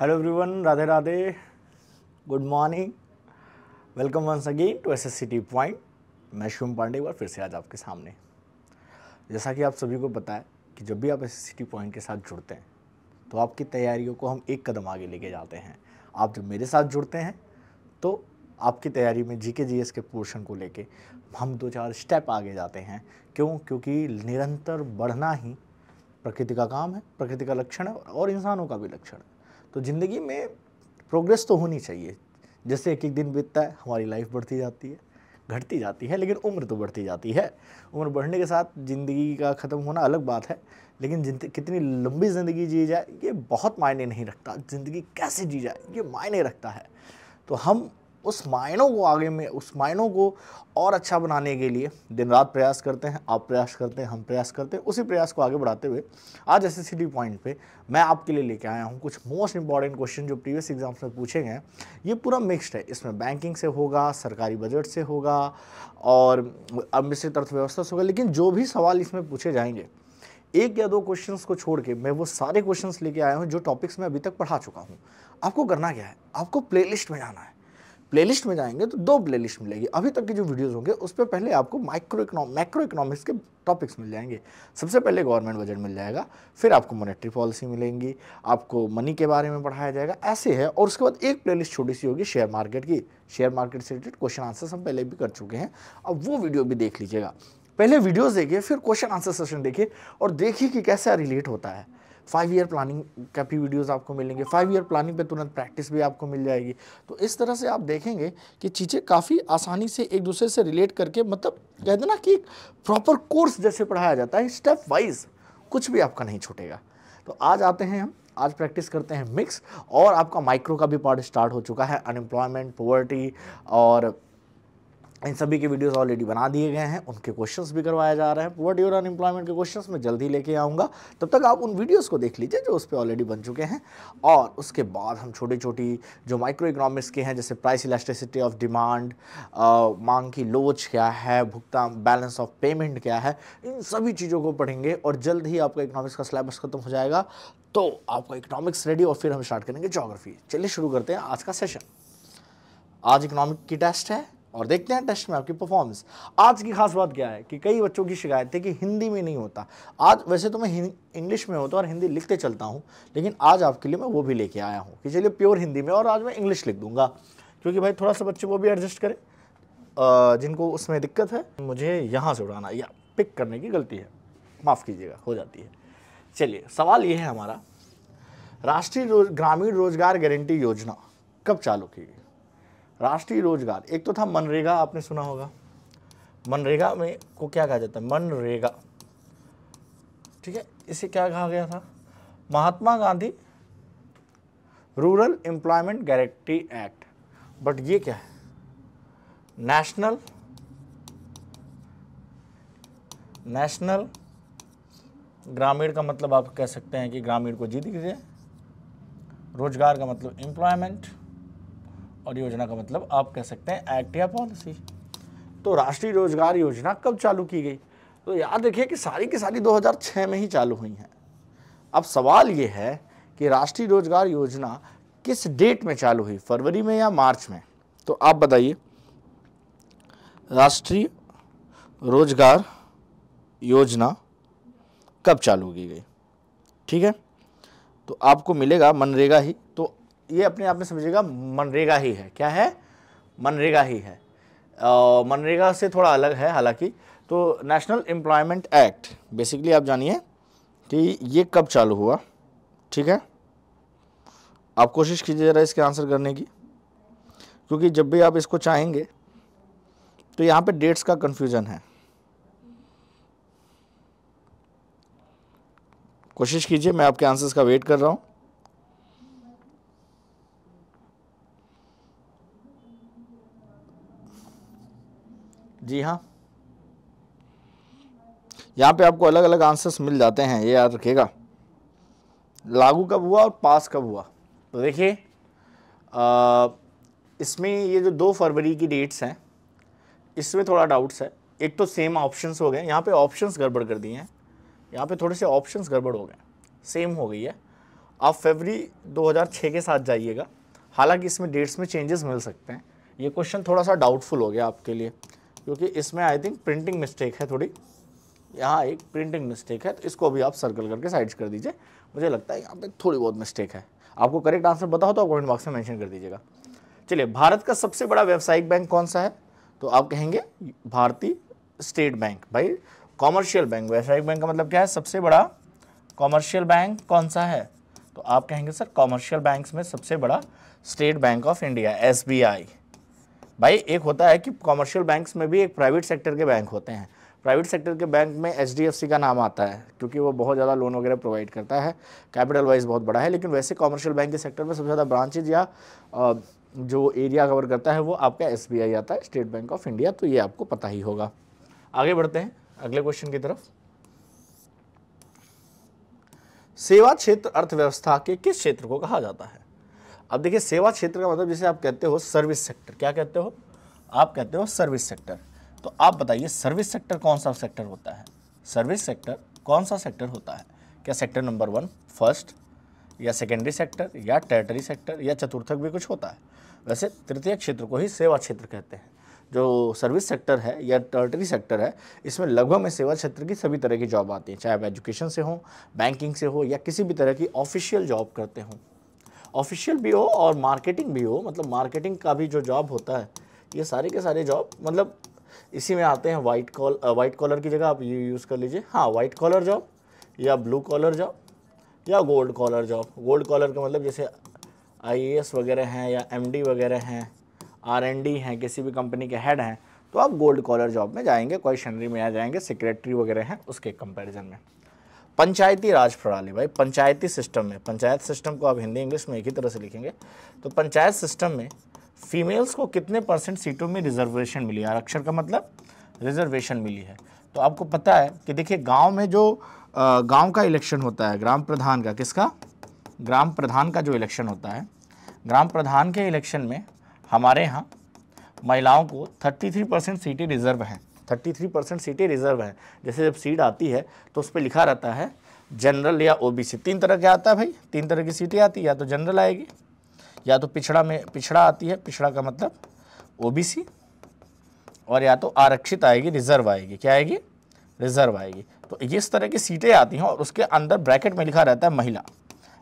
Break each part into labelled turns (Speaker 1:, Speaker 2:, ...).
Speaker 1: Hello everyone Radhe Radhe good morning welcome once again to S S C T point मैं शिवम पांडे एक बार फिर से आज आपके सामने जैसा कि आप सभी को पता है कि जब भी आप S S C T point के साथ जुड़ते हैं तो आपकी तैयारियों को हम एक कदम आगे लेके जाते हैं आप जब मेरे साथ जुड़ते हैं तो आपकी तैयारी में जी के जी एस के पोर्शन को लेके हम दो चार स्टेप आगे जाते हैं क्यों क्योंकि निरंतर बढ़ना ही प्रकृति का काम है प्रकृति का लक्षण है और इंसानों का भी लक्षण है तो ज़िंदगी में प्रोग्रेस तो होनी चाहिए जैसे एक एक दिन बीतता है हमारी लाइफ बढ़ती जाती है घटती जाती है लेकिन उम्र तो बढ़ती जाती है उम्र बढ़ने के साथ ज़िंदगी का ख़त्म होना अलग बात है लेकिन कितनी लंबी ज़िंदगी जी जाए ये बहुत मायने नहीं रखता ज़िंदगी कैसे जी जाए ये मायने रखता है तो हम उस मायनों को आगे में उस मायनों को और अच्छा बनाने के लिए दिन रात प्रयास करते हैं आप प्रयास करते हैं हम प्रयास करते हैं उसी प्रयास को आगे बढ़ाते हुए आज एस एस पॉइंट पे मैं आपके लिए लेके आया हूँ कुछ मोस्ट इंपॉर्टेंट क्वेश्चन जो प्रीवियस एग्जाम्स में पूछे गए ये पूरा मिक्सड है इसमें बैंकिंग से होगा सरकारी बजट से होगा और मिश्रित अर्थव्यवस्था से होगा लेकिन जो भी सवाल इसमें पूछे जाएंगे एक या दो क्वेश्चंस को छोड़ के मैं वो सारे क्वेश्चंस लेके आया हूँ जो टॉपिक्स मैं अभी तक पढ़ा चुका हूँ आपको करना क्या है आपको प्लेलिस्ट में जाना है प्लेलिस्ट में जाएंगे तो दो प्लेलिस्ट मिलेगी अभी तक की जो वीडियोस होंगे उस पर पहले आपको माइक्रो इकोनॉम मैक्रो इकोनॉमिक्स के टॉपिक्स मिल जाएंगे सबसे पहले गवर्नमेंट बजट मिल जाएगा फिर आपको मॉनेटरी पॉलिसी मिलेंगी आपको मनी के बारे में पढ़ाया जाएगा ऐसे है और उसके बाद एक प्ले छोटी सी होगी शेयर मार्केट की शेयर मार्केट से रिलेटेड क्वेश्चन आंसर्स हम पहले भी कर चुके हैं अब वो वीडियो भी देख लीजिएगा पहले वीडियोज़ देखिए फिर क्वेश्चन आंसर सेशन देखिए और देखिए कि कैसा रिलेट होता है फाइव ईयर प्लानिंग का भी वीडियोस आपको मिलेंगे फाइव ईयर प्लानिंग पे तुरंत प्रैक्टिस भी आपको मिल जाएगी तो इस तरह से आप देखेंगे कि चीज़ें काफ़ी आसानी से एक दूसरे से रिलेट करके मतलब कह देना कि प्रॉपर कोर्स जैसे पढ़ाया जाता है स्टेप वाइज कुछ भी आपका नहीं छूटेगा तो आज आते हैं हम आज प्रैक्टिस करते हैं मिक्स और आपका माइक्रो का भी पार्ट स्टार्ट हो चुका है अनएम्प्लॉयमेंट पोवर्टी और इन सभी के वीडियोस ऑलरेडी बना दिए गए हैं उनके क्वेश्चंस भी करवाए जा रहे हैं पोवर्टी योर अनएम्प्लॉयमेंट के क्वेश्चंस मैं जल्दी लेके आऊँगा तब तक आप उन वीडियोस को देख लीजिए जो उस पर ऑलरेडी बन चुके हैं और उसके बाद हम छोटी छोटी जो माइक्रो इकोनॉमिक्स के हैं जैसे प्राइस इलास्टिसिटी ऑफ डिमांड मांग की लोच क्या है भुगतान बैलेंस ऑफ पेमेंट क्या है इन सभी चीज़ों को पढ़ेंगे और जल्द ही आपका इकोनॉमिक्स का सिलेबस ख़त्म हो जाएगा तो आपका इकोनॉमिक्स रेडी और फिर हम स्टार्ट करेंगे जोग्राफी चलिए शुरू करते हैं आज का सेशन आज इकोनॉमिक की टेस्ट है और देखते हैं टेस्ट में आपकी परफॉर्मेंस आज की खास बात क्या है कि कई बच्चों की शिकायत है कि हिंदी में नहीं होता आज वैसे तो मैं इंग्लिश में होता और हिंदी लिखते चलता हूँ लेकिन आज आपके लिए मैं वो भी लेके आया हूँ कि चलिए प्योर हिंदी में और आज मैं इंग्लिश लिख दूँगा क्योंकि भाई थोड़ा सा बच्चे वो भी एडजस्ट करें जिनको उसमें दिक्कत है मुझे यहाँ से उड़ाना या पिक करने की गलती है माफ़ कीजिएगा हो जाती है चलिए सवाल ये है हमारा राष्ट्रीय रोज ग्रामीण रोजगार गारंटी योजना कब चालू की गई राष्ट्रीय रोजगार एक तो था मनरेगा आपने सुना होगा मनरेगा में को क्या कहा जाता है मनरेगा ठीक है इसे क्या कहा गया था Mahatma Gandhi rural employment guarantee act but ये क्या है नेशनल नेशनल ग्रामीण का मतलब आप कह सकते हैं कि ग्रामीण को जीत गए रोजगार का मतलब एम्प्लॉयमेंट और योजना का मतलब आप कह सकते हैं एक्ट या पॉलिसी तो राष्ट्रीय रोजगार योजना कब चालू की गई तो याद रखिए कि सारी की सारी 2006 में ही चालू हुई हैं अब सवाल ये है कि राष्ट्रीय रोजगार योजना किस डेट में चालू हुई फरवरी में या मार्च में तो आप बताइए राष्ट्रीय रोजगार योजना कब चालू की गई ठीक है तो आपको मिलेगा मनरेगा ही तो ये अपने आप में समझिएगा मनरेगा ही है क्या है मनरेगा ही है और मनरेगा से थोड़ा अलग है हालांकि तो नेशनल एम्प्लॉयमेंट एक्ट बेसिकली आप जानिए कि ये कब चालू हुआ ठीक है आप कोशिश कीजिए ज़रा इसके आंसर करने की क्योंकि जब भी आप इसको चाहेंगे तो यहाँ पे डेट्स का कन्फ्यूज़न है कोशिश कीजिए मैं आपके आंसर्स का वेट कर रहा हूँ जी हाँ यहाँ पे आपको अलग अलग आंसर्स मिल जाते हैं ये याद रखिएगा लागू कब हुआ और पास कब हुआ तो देखिए इसमें ये जो दो फरवरी की डेट्स हैं इसमें थोड़ा डाउट्स है एक तो सेम ऑप्शंस हो गए यहाँ पे ऑप्शंस गड़बड़ कर दिए हैं यहाँ पे थोड़े से ऑप्शंस गड़बड़ हो गए सेम हो गई है आप फरवरी 2006 के साथ जाइएगा हालांकि इसमें डेट्स में चेंजेस मिल सकते हैं ये क्वेश्चन थोड़ा सा डाउटफुल हो गया आपके लिए क्योंकि इसमें आई थिंक प्रिंटिंग मिस्टेक है थोड़ी यहाँ एक प्रिंटिंग मिस्टेक है तो इसको भी आप सर्कल करके साइड्स कर दीजिए मुझे लगता है यहाँ पे थोड़ी बहुत मिस्टेक है आपको करेक्ट आंसर बताओ तो आप कमेंट बॉक्स में मेंशन कर दीजिएगा चलिए भारत का सबसे बड़ा व्यावसायिक बैंक कौन सा है तो आप कहेंगे भारतीय स्टेट बैंक भाई कॉमर्शियल बैंक व्यावसायिक बैंक का मतलब क्या है सबसे बड़ा कॉमर्शियल बैंक कौन सा है तो आप कहेंगे सर कॉमर्शियल बैंक्स में सबसे बड़ा state bank of India S भाई एक होता है कि कॉमर्शियल बैंक्स में भी एक प्राइवेट सेक्टर के बैंक होते हैं प्राइवेट सेक्टर के बैंक में एच का नाम आता है क्योंकि वो बहुत ज़्यादा लोन वगैरह प्रोवाइड करता है कैपिटल वाइज बहुत बड़ा है लेकिन वैसे कॉमर्शियल बैंक के सेक्टर में सबसे ज़्यादा ब्रांचेज या जो एरिया कवर करता है वो आपका एस आता है स्टेट बैंक ऑफ इंडिया तो ये आपको पता ही होगा आगे बढ़ते हैं अगले क्वेश्चन की तरफ सेवा क्षेत्र अर्थव्यवस्था के किस क्षेत्र को कहा जाता है अब देखिए सेवा क्षेत्र का मतलब जैसे आप कहते हो सर्विस सेक्टर क्या कहते हो आप कहते हो सर्विस सेक्टर तो आप बताइए सर्विस सेक्टर कौन सा सेक्टर होता है सर्विस सेक्टर कौन सा सेक्टर होता है क्या सेक्टर नंबर वन फर्स्ट या सेकेंडरी सेक्टर या टेरेटरी सेक्टर या चतुर्थक भी कुछ होता है वैसे तृतीय क्षेत्र को ही सेवा क्षेत्र कहते हैं जो सर्विस सेक्टर है या टर्टरी सेक्टर है इसमें लगभग में सेवा क्षेत्र की सभी तरह की जॉब आती है चाहे आप एजुकेशन से हो बैंकिंग से हो या किसी भी तरह की ऑफिशियल जॉब करते हों ऑफिशियल भी हो और मार्केटिंग भी हो मतलब मार्केटिंग का भी जो जॉब होता है ये सारे के सारे जॉब मतलब इसी में आते हैं वाइट कॉल वाइट कॉलर की जगह आप ये यूज़ कर लीजिए हाँ वाइट कॉलर जॉब या ब्लू कॉलर जॉब या gold collar job gold collar का मतलब जैसे आई वगैरह हैं या एम वगैरह हैं आर हैं किसी भी कंपनी के हेड हैं तो आप गोल्ड कॉलर जॉब में जाएंगे क्वेश्चनरी में आ जाएंगे सेक्रेटरी वगैरह हैं उसके कंपैरिजन में पंचायती राज प्रणाली भाई पंचायती सिस्टम में पंचायत सिस्टम को आप हिंदी इंग्लिश में एक ही तरह से लिखेंगे तो पंचायत सिस्टम में फीमेल्स को कितने परसेंट सीटों में रिजर्वेशन मिली आरक्षण का मतलब रिजर्वेशन मिली है तो आपको पता है कि देखिए गांव में जो गांव का इलेक्शन होता है ग्राम प्रधान का किसका ग्राम प्रधान का जो इलेक्शन होता है ग्राम प्रधान के इलेक्शन में हमारे यहाँ महिलाओं को थर्टी परसेंट सीटें रिजर्व हैं थर्टी थ्री परसेंट सीटें रिजर्व हैं जैसे जब सीट आती है तो उस पर लिखा रहता है जनरल या ओबीसी तीन तरह के आता है भाई तीन तरह की सीटें आती है या तो जनरल आएगी या तो पिछड़ा में पिछड़ा आती है पिछड़ा का मतलब ओबीसी और या तो आरक्षित आएगी रिजर्व आएगी क्या आएगी रिजर्व आएगी तो इस तरह की सीटें आती हैं और उसके अंदर ब्रैकेट में लिखा रहता है महिला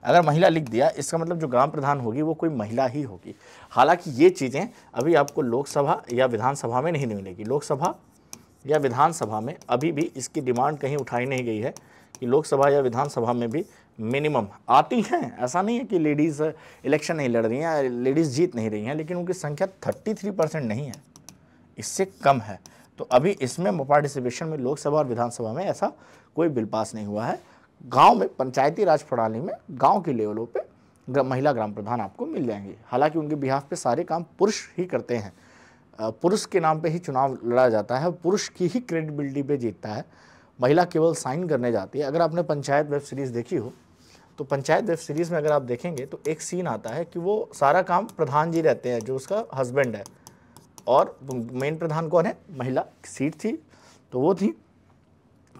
Speaker 1: अगर महिला लिख दिया इसका मतलब जो ग्राम प्रधान होगी वो कोई महिला ही होगी हालांकि ये चीज़ें अभी आपको लोकसभा या विधानसभा में नहीं मिलेगी लोकसभा या विधानसभा में अभी भी इसकी डिमांड कहीं उठाई नहीं गई है कि लोकसभा या विधानसभा में भी मिनिमम आती हैं ऐसा नहीं है कि लेडीज़ इलेक्शन नहीं लड़ रही हैं लेडीज़ जीत नहीं रही हैं लेकिन उनकी संख्या 33 परसेंट नहीं है इससे कम है तो अभी इसमें पार्टिसिपेशन में लोकसभा और विधानसभा में ऐसा कोई बिल पास नहीं हुआ है गाँव में पंचायती राज प्रणाली में गाँव के लेवलों पर महिला ग्राम प्रधान आपको मिल जाएंगे हालांकि उनके बिहाफ पे सारे काम पुरुष ही करते हैं पुरुष के नाम पे ही चुनाव लड़ा जाता है पुरुष की ही क्रेडिबिलिटी पे जीतता है महिला केवल साइन करने जाती है अगर आपने पंचायत वेब सीरीज़ देखी हो तो पंचायत वेब सीरीज़ में अगर आप देखेंगे तो एक सीन आता है कि वो सारा काम प्रधान जी रहते हैं जो उसका हस्बैंड है और मेन प्रधान कौन है महिला सीट थी तो वो थी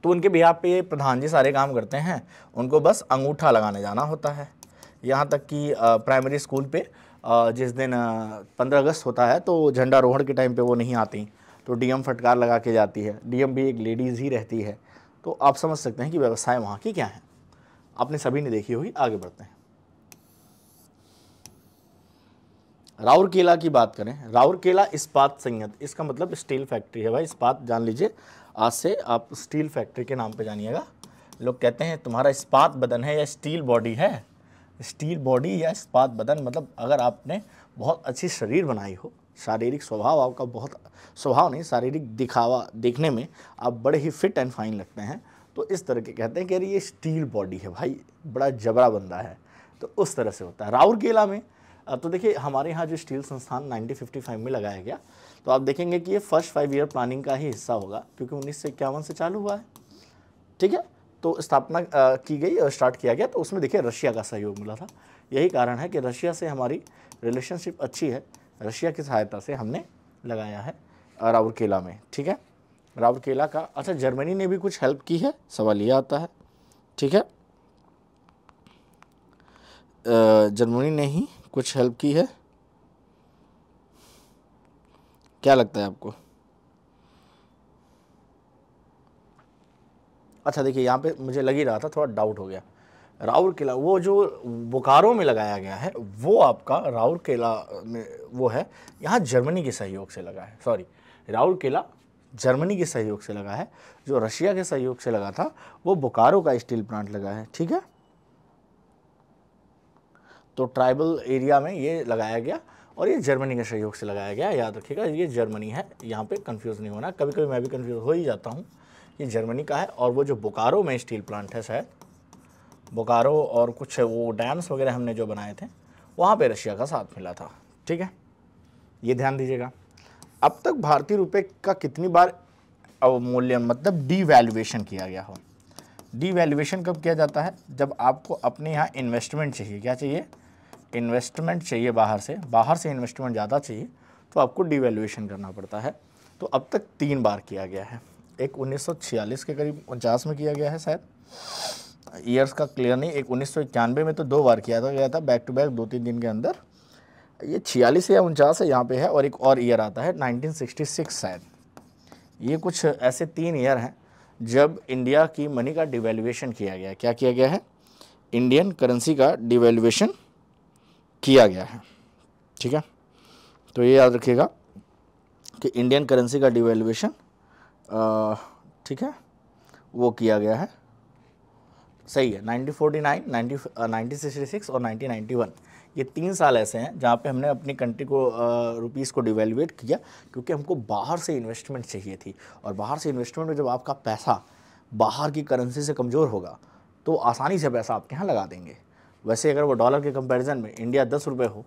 Speaker 1: तो उनके बिहार पे प्रधान जी सारे काम करते हैं उनको बस अंगूठा लगाने जाना होता है यहाँ तक कि प्राइमरी स्कूल पे जिस दिन पंद्रह अगस्त होता है तो झंडा रोहण के टाइम पे वो नहीं आती तो डीएम फटकार लगा के जाती है डीएम भी एक लेडीज़ ही रहती है तो आप समझ सकते हैं कि व्यवसाय वहाँ की क्या है आपने सभी ने देखी होगी आगे बढ़ते हैं राउरकेला की बात करें राउरकेला इस्पात संयंत्र इसका मतलब स्टील फैक्ट्री है भाई इस्पात जान लीजिए आज से आप स्टील फैक्ट्री के नाम पे जानिएगा लोग कहते हैं तुम्हारा इस्पात बदन है या स्टील बॉडी है स्टील बॉडी या इस्पात बदन मतलब अगर आपने बहुत अच्छी शरीर बनाई हो शारीरिक स्वभाव आपका बहुत स्वभाव नहीं शारीरिक दिखावा देखने में आप बड़े ही फिट एंड फाइन लगते हैं तो इस तरह के कहते हैं कि अरे ये स्टील बॉडी है भाई बड़ा जबरा बंदा है तो उस तरह से होता है राउरकेला में तो देखिए हमारे यहाँ जो स्टील संस्थान 1955 में लगाया गया तो आप देखेंगे कि ये फर्स्ट फाइव ईयर प्लानिंग का ही हिस्सा होगा क्योंकि उन्नीस से इक्यावन से चालू हुआ है ठीक है तो स्थापना की गई और स्टार्ट किया गया तो उसमें देखिए रशिया का सहयोग मिला था यही कारण है कि रशिया से हमारी रिलेशनशिप अच्छी है रशिया की सहायता से हमने लगाया है राउरकेला में ठीक है राउरकेला का अच्छा जर्मनी ने भी कुछ हेल्प की है सवाल ये आता है ठीक है जर्मनी ने ही कुछ हेल्प की है क्या लगता है आपको अच्छा देखिए यहाँ पे मुझे लग ही रहा था थोड़ा डाउट हो गया राउर किला वो जो बोकारो में लगाया गया है वो आपका राउर किला में वो है यहाँ जर्मनी के सहयोग से लगा है सॉरी राउर किला जर्मनी के सहयोग से लगा है जो रशिया के सहयोग से लगा था वो बोकारो का स्टील प्लांट लगा है ठीक है तो ट्राइबल एरिया में ये लगाया गया और ये जर्मनी के सहयोग से लगाया गया याद रखिएगा ये जर्मनी है यहाँ पे कंफ्यूज नहीं होना कभी कभी मैं भी कंफ्यूज हो ही जाता हूँ ये जर्मनी का है और वो जो बोकारो में स्टील प्लांट है शायद बोकारो और कुछ वो डैम्स वगैरह हमने जो बनाए थे वहाँ पे रशिया का साथ मिला था ठीक है ये ध्यान दीजिएगा अब तक भारतीय रुपये का कितनी बार अवमूल्यन मतलब डीवैल्यूएशन किया गया हो डीवैल्यूएशन कब किया जाता है जब आपको अपने यहाँ इन्वेस्टमेंट चाहिए क्या चाहिए इन्वेस्टमेंट चाहिए बाहर से बाहर से इन्वेस्टमेंट ज़्यादा चाहिए तो आपको डीवैल्यूएशन करना पड़ता है तो अब तक तीन बार किया गया है एक 1946 के करीब उनचास में किया गया है शायद ईयर्स का क्लियर नहीं एक उन्नीस में तो दो बार किया था गया था बैक टू बैक दो तीन दिन के अंदर ये छियालीस या उनचास है यहाँ पे है और एक और ईयर आता है 1966 शायद ये कुछ ऐसे तीन ईयर हैं जब इंडिया की मनी का डिवेल्युएशन किया गया है क्या किया गया है इंडियन करेंसी का डिवेल्युएशन किया गया है ठीक है तो ये याद रखिएगा कि इंडियन करेंसी का डिवेल्युएशन ठीक है वो किया गया है सही है 1949, 90, 1966 और 1991 ये तीन साल ऐसे हैं जहाँ पे हमने अपनी कंट्री को रुपीस को डिवेल्युएट किया क्योंकि हमको बाहर से इन्वेस्टमेंट चाहिए थी और बाहर से इन्वेस्टमेंट में जब आपका पैसा बाहर की करेंसी से कमज़ोर होगा तो आसानी से पैसा आपके यहाँ लगा देंगे वैसे अगर वो डॉलर के कंपैरिजन में इंडिया दस रुपये हो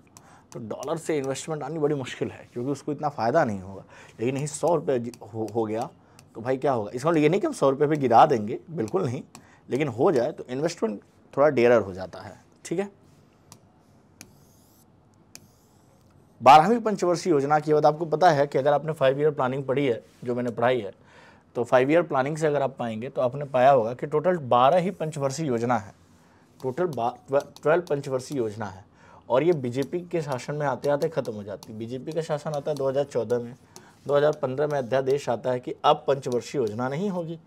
Speaker 1: तो डॉलर से इन्वेस्टमेंट आनी बड़ी मुश्किल है क्योंकि उसको इतना फ़ायदा नहीं होगा लेकिन यही सौ रुपये हो, हो गया तो भाई क्या होगा इसका मतलब ये नहीं कि हम सौ रुपये पर गिरा देंगे बिल्कुल नहीं लेकिन हो जाए तो इन्वेस्टमेंट थोड़ा डेरर हो जाता है ठीक है बारहवीं पंचवर्षीय योजना की बात आपको पता है कि अगर आपने फाइव ईयर प्लानिंग पढ़ी है जो मैंने पढ़ाई है तो फाइव ईयर प्लानिंग से अगर आप पाएंगे तो आपने पाया होगा कि टोटल बारह ही पंचवर्षीय योजना है टोटल ट्वेल्व पंचवर्षीय योजना है और ये बीजेपी के शासन में आते आते ख़त्म हो जाती है बीजेपी का शासन आता है 2014 में 2015 में अध्यादेश आता है कि अब पंचवर्षीय योजना नहीं होगी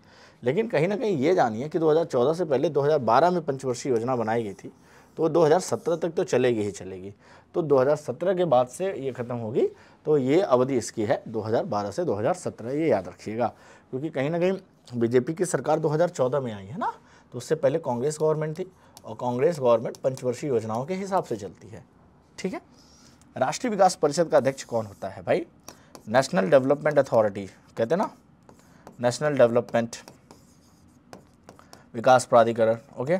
Speaker 1: लेकिन कहीं ना कहीं ये जानिए कि 2014 से पहले 2012 में पंचवर्षीय योजना बनाई गई थी तो 2017 तक तो चलेगी ही चलेगी तो 2017 के बाद से ये ख़त्म होगी तो ये अवधि इसकी है 2012 से 2017 ये याद रखिएगा क्योंकि कहीं ना कहीं बीजेपी की सरकार 2014 में आई है ना तो उससे पहले कांग्रेस गवर्नमेंट थी और कांग्रेस गवर्नमेंट पंचवर्षीय योजनाओं के हिसाब से चलती है ठीक है राष्ट्रीय विकास परिषद का अध्यक्ष कौन होता है भाई नेशनल डेवलपमेंट अथॉरिटी कहते हैं ना नेशनल डेवलपमेंट विकास प्राधिकरण ओके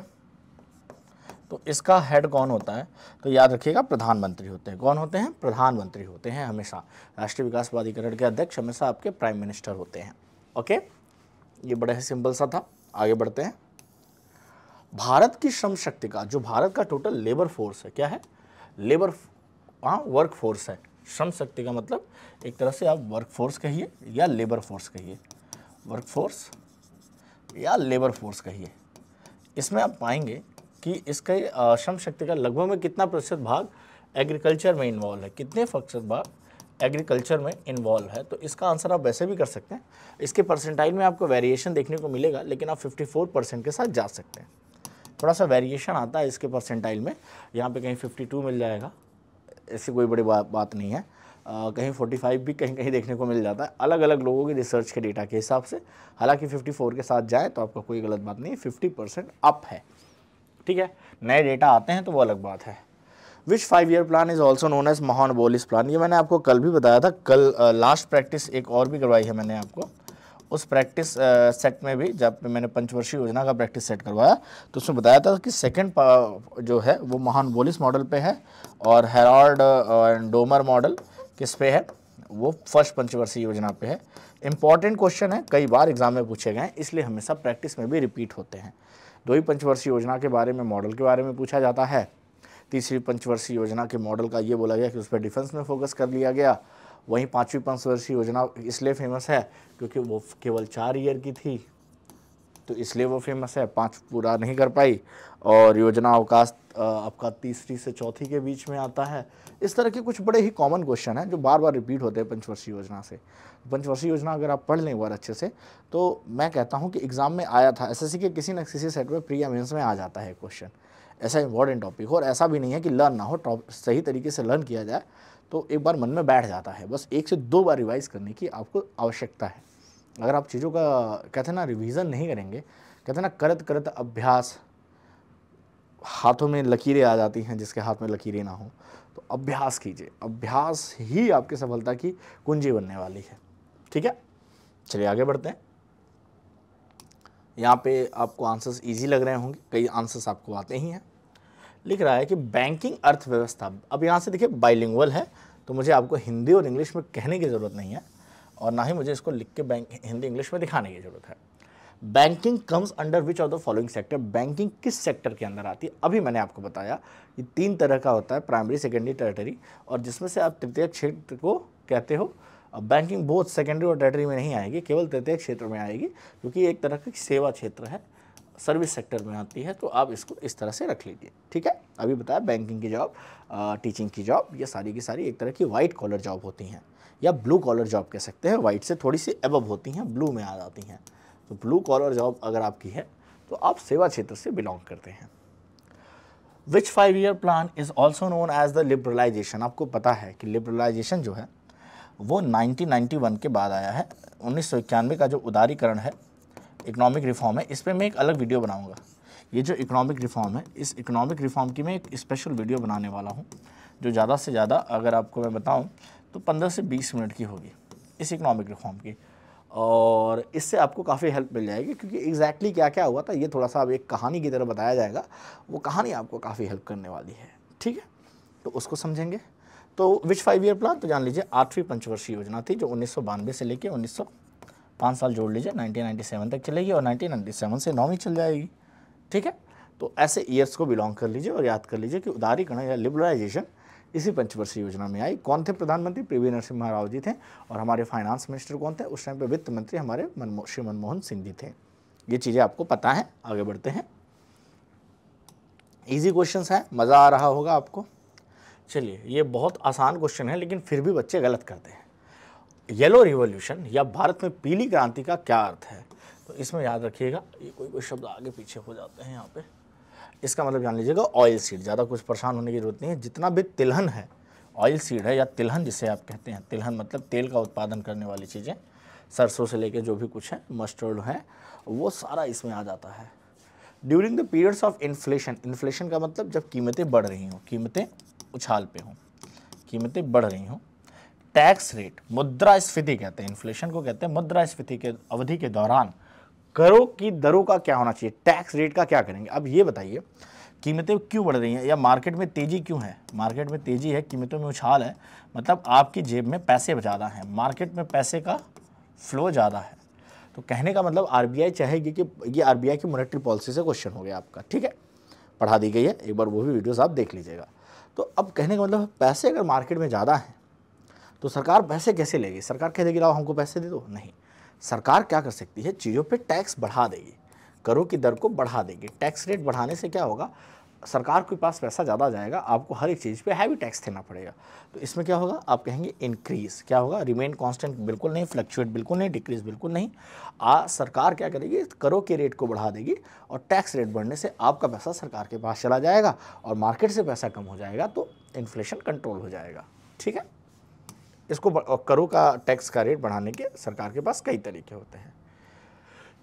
Speaker 1: तो इसका हेड कौन होता है तो याद रखिएगा प्रधानमंत्री होते हैं कौन होते हैं प्रधानमंत्री होते हैं हमेशा राष्ट्रीय विकास प्राधिकरण के अध्यक्ष हमेशा आपके प्राइम मिनिस्टर होते हैं ओके ये बड़ा ही सिंपल सा था आगे बढ़ते हैं भारत की श्रम शक्ति का जो भारत का टोटल लेबर फोर्स है क्या है लेबर हाँ वर्क फोर्स है श्रम शक्ति का मतलब एक तरह से आप वर्क फोर्स कहिए या लेबर फोर्स कहिए वर्क फोर्स या लेबर फोर्स कहिए इसमें आप पाएंगे कि इसके श्रम शक्ति का लगभग में कितना प्रतिशत भाग एग्रीकल्चर में इन्वॉल्व है कितने प्रतिशत भाग एग्रीकल्चर में इन्वॉल्व है तो इसका आंसर आप वैसे भी कर सकते हैं इसके परसेंटाइल में आपको वेरिएशन देखने को मिलेगा लेकिन आप फिफ्टी परसेंट के साथ जा सकते हैं थोड़ा सा वेरिएशन आता है इसके परसेंटाइल में यहाँ पे कहीं 52 मिल जाएगा ऐसी कोई बड़ी बा, बात नहीं है आ, कहीं 45 भी कहीं कहीं देखने को मिल जाता है अलग अलग लोगों की रिसर्च के डेटा के हिसाब से हालांकि 54 के साथ जाए तो आपका कोई गलत बात नहीं फिफ्टी परसेंट अप है ठीक है नए डेटा आते हैं तो वो अलग बात है which five year plan is also known as महान बोलिस प्लान ये मैंने आपको कल भी बताया था कल लास्ट प्रैक्टिस एक और भी करवाई है मैंने आपको उस प्रैक्टिस सेट में भी जब मैंने पंचवर्षीय योजना का प्रैक्टिस सेट करवाया तो उसमें बताया था कि सेकंड जो है वो महान बोलिस मॉडल पे है और हेराल्ड एंड डोमर मॉडल किस पे है वो फर्स्ट पंचवर्षीय योजना पे है इंपॉर्टेंट क्वेश्चन है कई बार एग्जाम में पूछे गए इसलिए हमेशा प्रैक्टिस में भी रिपीट होते हैं दो ही पंचवर्षीय योजना के बारे में मॉडल के बारे में पूछा जाता है तीसरी पंचवर्षीय योजना के मॉडल का ये बोला गया कि उस पर डिफेंस में फोकस कर लिया गया वहीं पाँचवीं पंचवर्षीय योजना इसलिए फेमस है क्योंकि वो केवल चार ईयर की थी तो इसलिए वो फेमस है पाँच पूरा नहीं कर पाई और योजना अवकाश आपका तीसरी से चौथी के बीच में आता है इस तरह के कुछ बड़े ही कॉमन क्वेश्चन हैं जो बार बार रिपीट होते हैं पंचवर्षीय योजना से पंचवर्षीय योजना अगर आप पढ़ लें बार अच्छे से तो मैं कहता हूँ कि एग्ज़ाम में आया था एसएससी के किसी न किसी सेट में प्री या मेंस में आ जाता है क्वेश्चन ऐसा इंपॉर्टेंट टॉपिक हो और ऐसा भी नहीं है कि लर्न ना हो सही तरीके से लर्न किया जाए तो एक बार मन में बैठ जाता है बस एक से दो बार रिवाइज़ करने की आपको आवश्यकता है अगर आप चीज़ों का कहते हैं ना रिविजन नहीं करेंगे कहते ना करत करत अभ्यास हाथों में लकीरें आ जाती हैं जिसके हाथ में लकीरें ना हों तो अभ्यास कीजिए अभ्यास ही आपकी सफलता की कुंजी बनने वाली है ठीक है चलिए आगे बढ़ते हैं यहाँ पे आपको आंसर्स इजी लग रहे होंगे कई आंसर्स आपको आते ही हैं लिख रहा है कि बैंकिंग अर्थव्यवस्था अब यहाँ से देखिए बाइलिंगुअल है तो मुझे आपको हिंदी और इंग्लिश में कहने की ज़रूरत नहीं है और ना ही मुझे इसको लिख के बैंक हिंदी इंग्लिश में दिखाने की ज़रूरत है banking comes under which of the following sector banking किस सेक्टर के अंदर आती है अभी मैंने आपको बताया कि तीन तरह का होता है प्राइमरी सेकेंडरी टेरेटरी और जिसमें से आप तृतीय क्षेत्र को कहते हो अब बैंकिंग बहुत सेकेंडरी और टेरेटरी में नहीं आएगी केवल तृतीय क्षेत्र में आएगी क्योंकि एक तरह की सेवा क्षेत्र है सर्विस सेक्टर में आती है तो आप इसको इस तरह से रख लीजिए ठीक है अभी बताया बैंकिंग की जॉब टीचिंग की जॉब ये सारी की सारी एक तरह की वाइट कॉलर जॉब होती हैं या ब्लू कॉलर जॉब कह सकते हैं वाइट से थोड़ी सी एबब होती हैं ब्लू में आ जाती हैं तो ब्लू कॉलर जॉब अगर आपकी है तो आप सेवा क्षेत्र से बिलोंग करते हैं which five year plan is also known as the liberalisation आपको पता है कि लिबरलाइजेशन जो है वो 1991 के बाद आया है उन्नीस का जो उदारीकरण है इकोनॉमिक रिफॉर्म है इस पर मैं एक अलग वीडियो बनाऊँगा ये जो इकोनॉमिक रिफॉर्म है इस इकोनॉमिक रिफॉर्म की मैं एक स्पेशल वीडियो बनाने वाला हूँ जो ज़्यादा से ज़्यादा अगर आपको मैं बताऊँ तो पंद्रह से बीस मिनट की होगी इस इकोनॉमिक रिफॉर्म की और इससे आपको काफ़ी हेल्प मिल जाएगी क्योंकि एग्जैक्टली exactly क्या क्या हुआ था ये थोड़ा सा अब एक कहानी की तरह बताया जाएगा वो कहानी आपको काफ़ी हेल्प करने वाली है ठीक है तो उसको समझेंगे तो विच फाइव ईयर प्लान तो जान लीजिए आठवीं पंचवर्षीय योजना थी जो उन्नीस से लेकर उन्नीस पाँच साल जोड़ लीजिए 1997 तक चलेगी और 1997 से नौवीं चल जाएगी ठीक है तो ऐसे ईयर्स को बिलोंग कर लीजिए और याद कर लीजिए कि उदारीकरण या लिबरलाइजेशन इसी पंचवर्षीय योजना में आई कौन थे प्रधानमंत्री पी वी नरसिंह महाराव जी थे और हमारे फाइनेंस मिनिस्टर कौन थे उस टाइम पे वित्त मंत्री हमारे मनमो श्री मनमोहन सिंह जी थे ये चीज़ें आपको पता है आगे बढ़ते हैं इजी क्वेश्चन हैं मज़ा आ रहा होगा आपको चलिए ये बहुत आसान क्वेश्चन है लेकिन फिर भी बच्चे गलत करते हैं येलो रिवॉल्यूशन या भारत में पीली क्रांति का क्या अर्थ है तो इसमें याद रखिएगा ये कोई कोई शब्द आगे पीछे हो जाते हैं यहाँ पे इसका मतलब जान लीजिएगा ऑयल सीड ज़्यादा कुछ परेशान होने की जरूरत नहीं है जितना भी तिलहन है ऑयल सीड है या तिलहन जिसे आप कहते हैं तिलहन मतलब तेल का उत्पादन करने वाली चीज़ें सरसों से लेकर जो भी कुछ है मस्टर्ड है वो सारा इसमें आ जाता है during the periods of inflation inflation का मतलब जब कीमतें बढ़ रही हों कीमतें उछाल पे हों कीमतें बढ़ रही हों टैक्स रेट मुद्रा स्फीति कहते हैं इन्फ्लेशन को कहते हैं मुद्रा स्फीति के अवधि के दौरान करों की दरों का क्या होना चाहिए टैक्स रेट का क्या करेंगे अब ये बताइए कीमतें क्यों बढ़ रही हैं या मार्केट में तेज़ी क्यों है मार्केट में तेज़ी है कीमतों में उछाल है मतलब आपकी जेब में पैसे ज़्यादा हैं मार्केट में पैसे का फ्लो ज़्यादा है तो कहने का मतलब आर चाहेगी कि ये आर की मोनिट्री पॉलिसी से क्वेश्चन हो गया आपका ठीक है पढ़ा दी गई है एक बार वो भी वीडियोज़ आप देख लीजिएगा तो अब कहने का मतलब पैसे अगर मार्केट में ज़्यादा हैं तो सरकार पैसे कैसे लेगी सरकार कह देगी हमको पैसे दे दो नहीं सरकार क्या कर सकती है चीज़ों पे टैक्स बढ़ा देगी करों की दर को बढ़ा देगी टैक्स रेट बढ़ाने से क्या होगा सरकार के पास पैसा ज़्यादा जाएगा आपको हर एक चीज़ पे हैवी टैक्स देना पड़ेगा तो इसमें क्या होगा आप कहेंगे इंक्रीज़ क्या होगा रिमेन कांस्टेंट बिल्कुल नहीं फ्लक्चुएट बिल्कुल नहीं डिक्रीज बिल्कुल नहीं आ सरकार क्या करेगी करों के रेट को बढ़ा देगी और टैक्स रेट बढ़ने से आपका पैसा सरकार के पास चला जाएगा और मार्केट से पैसा कम हो जाएगा तो इन्फ्लेशन कंट्रोल हो जाएगा ठीक है इसको करों का टैक्स का रेट बढ़ाने के सरकार के पास कई तरीके होते हैं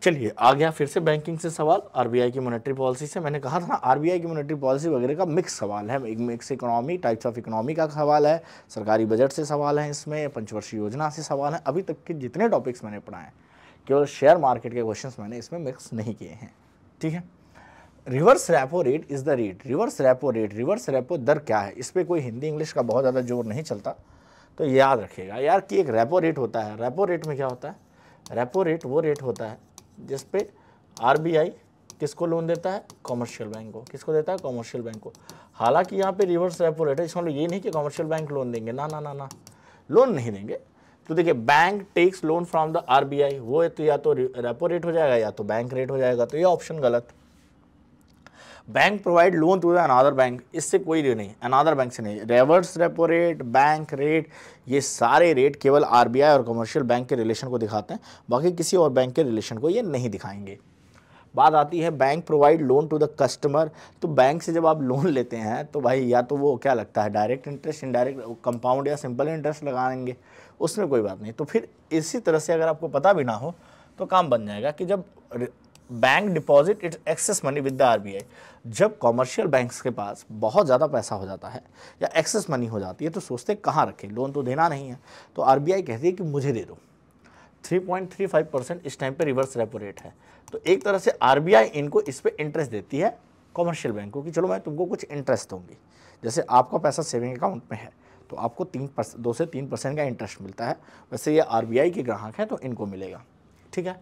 Speaker 1: चलिए आ गया फिर से बैंकिंग से सवाल आरबीआई की मॉनेटरी पॉलिसी से मैंने कहा था ना आरबीआई की मॉनेटरी पॉलिसी वगैरह का मिक्स सवाल है एक mix economy types of economy का सवाल है सरकारी बजट से सवाल है इसमें पंचवर्षीय योजना से सवाल है अभी तक के जितने टॉपिक्स मैंने पढ़ाए हैं केवल शेयर मार्केट के क्वेश्चन मैंने इसमें मिक्स नहीं किए हैं ठीक है reverse repo rate is the rate reverse repo rate reverse repo दर क्या है इस पर कोई हिंदी इंग्लिश का बहुत ज़्यादा जोर नहीं चलता तो याद रखिएगा यार कि एक रेपो रेट होता है रेपो रेट में क्या होता है रेपो रेट वो रेट होता है जिस पे आरबीआई किसको लोन देता है कॉमर्शियल बैंक को किसको देता है कॉमर्शियल बैंक को हालांकि यहाँ पे रिवर्स रेपो रेट है इसमें मतलब ये नहीं कि कॉमर्शियल बैंक लोन देंगे ना ना ना ना लोन नहीं देंगे तो देखिए bank takes loan from the R वो तो या तो रेपो रेट हो जाएगा या तो बैंक रेट हो जाएगा तो ये ऑप्शन गलत bank provide loan to the another bank इससे कोई नहीं अनादर बैंक से नहीं reverse repo rate bank rate ये सारे रेट केवल आरबीआई और कमर्शियल बैंक के रिलेशन को दिखाते हैं बाकी किसी और बैंक के रिलेशन को ये नहीं दिखाएंगे बात आती है bank provide loan to the customer तो बैंक से जब आप लोन लेते हैं तो भाई या तो वो क्या लगता है डायरेक्ट इंटरेस्ट इनडायरेक्ट कंपाउंड या सिंपल इंटरेस्ट लगाएंगे उसमें कोई बात नहीं तो फिर इसी तरह से अगर आपको पता भी ना हो तो काम बन जाएगा कि जब bank deposit its excess money with the R जब कॉमर्शियल बैंक्स के पास बहुत ज़्यादा पैसा हो जाता है या एक्सेस मनी हो जाती है तो सोचते कहाँ रखें लोन तो देना नहीं है तो आर कहती है कि मुझे दे दो 3.35 परसेंट इस टाइम पे रिवर्स रेपो रेट है तो एक तरह से आर इनको इस पर इंटरेस्ट देती है कॉमर्शियल बैंक को कि चलो मैं तुमको कुछ इंटरेस्ट दूंगी जैसे आपका पैसा सेविंग अकाउंट में है तो आपको तीन परसेंट दो से तीन परसेंट का इंटरेस्ट मिलता है वैसे ये आरबीआई के ग्राहक हैं तो इनको मिलेगा ठीक है